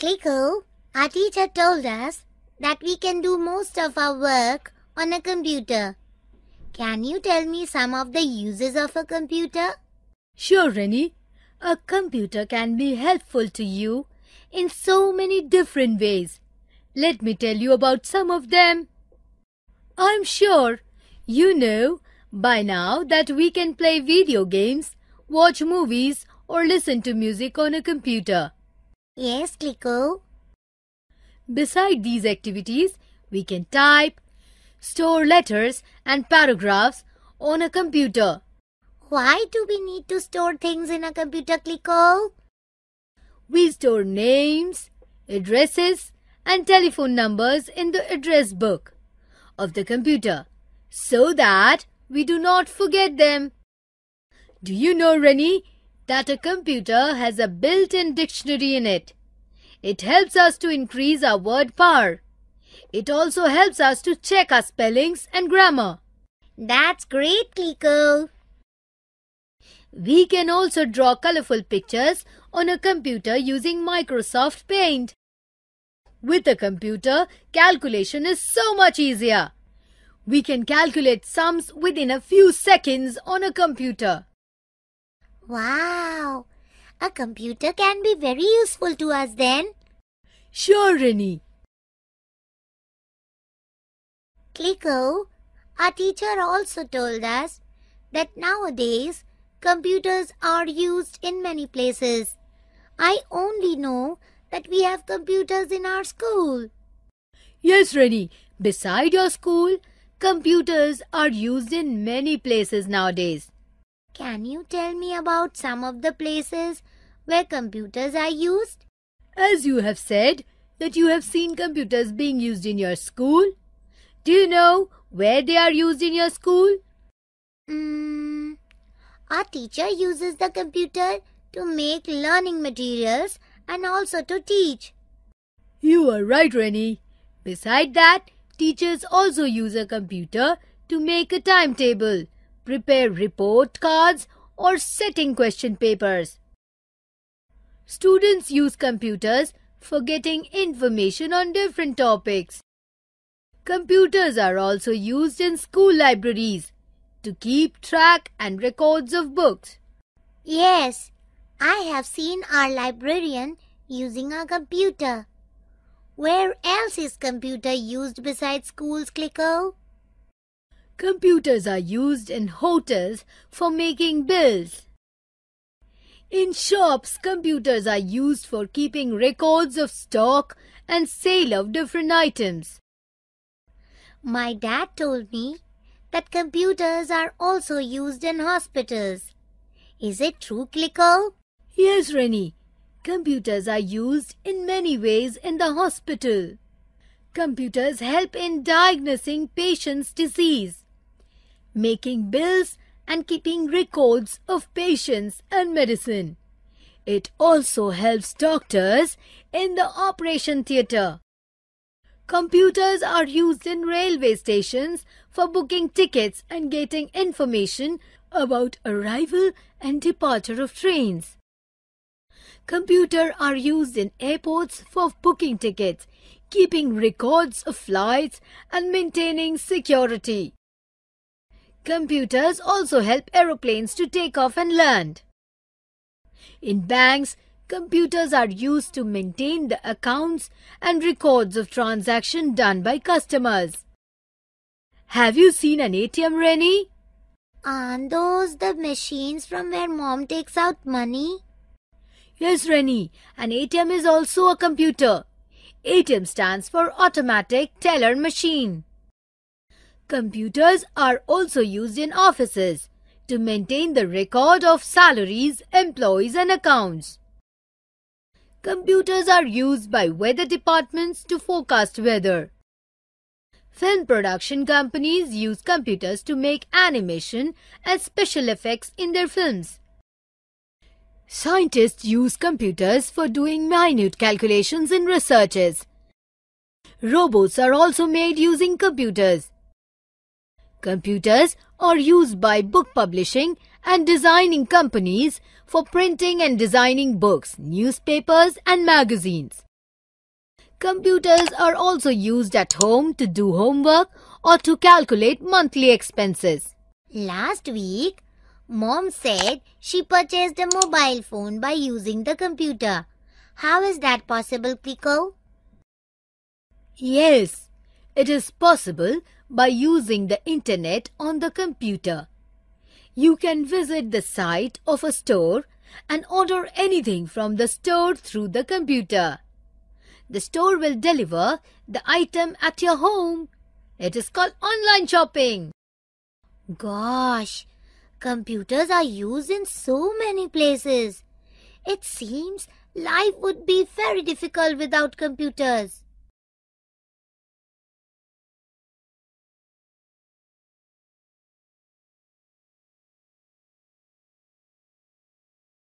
practical, our teacher told us that we can do most of our work on a computer. Can you tell me some of the uses of a computer? Sure, Rennie. A computer can be helpful to you in so many different ways. Let me tell you about some of them. I'm sure you know by now that we can play video games, watch movies, or listen to music on a computer. Yes, Clicko. Beside these activities, we can type, store letters and paragraphs on a computer. Why do we need to store things in a computer, Clicko? We store names, addresses and telephone numbers in the address book of the computer so that we do not forget them. Do you know, Rennie, that a computer has a built-in dictionary in it. It helps us to increase our word power. It also helps us to check our spellings and grammar. That's great, Kiko. We can also draw colorful pictures on a computer using Microsoft Paint. With a computer, calculation is so much easier. We can calculate sums within a few seconds on a computer. Wow! A computer can be very useful to us then. Sure, Rennie. Clicko, our teacher also told us that nowadays computers are used in many places. I only know that we have computers in our school. Yes, Rennie. Beside your school, computers are used in many places nowadays. Can you tell me about some of the places where computers are used? As you have said, that you have seen computers being used in your school. Do you know where they are used in your school? Mm, our teacher uses the computer to make learning materials and also to teach. You are right, Rennie. Beside that, teachers also use a computer to make a timetable prepare report cards or setting question papers. Students use computers for getting information on different topics. Computers are also used in school libraries to keep track and records of books. Yes, I have seen our librarian using a computer. Where else is computer used besides schools, Clicko? Computers are used in hotels for making bills. In shops, computers are used for keeping records of stock and sale of different items. My dad told me that computers are also used in hospitals. Is it true, Clicko? Yes, Rennie. Computers are used in many ways in the hospital. Computers help in diagnosing patients' disease making bills and keeping records of patients and medicine. It also helps doctors in the operation theatre. Computers are used in railway stations for booking tickets and getting information about arrival and departure of trains. Computers are used in airports for booking tickets, keeping records of flights and maintaining security. Computers also help aeroplanes to take off and land. In banks, computers are used to maintain the accounts and records of transaction done by customers. Have you seen an ATM, Rennie? Aren't those the machines from where mom takes out money? Yes, Rennie. An ATM is also a computer. ATM stands for Automatic Teller Machine. Computers are also used in offices to maintain the record of salaries, employees and accounts. Computers are used by weather departments to forecast weather. Film production companies use computers to make animation and special effects in their films. Scientists use computers for doing minute calculations in researches. Robots are also made using computers. Computers are used by book publishing and designing companies for printing and designing books, newspapers and magazines. Computers are also used at home to do homework or to calculate monthly expenses. Last week, Mom said she purchased a mobile phone by using the computer. How is that possible, Clico? Yes, it is possible by using the internet on the computer. You can visit the site of a store and order anything from the store through the computer. The store will deliver the item at your home. It is called online shopping. Gosh, computers are used in so many places. It seems life would be very difficult without computers.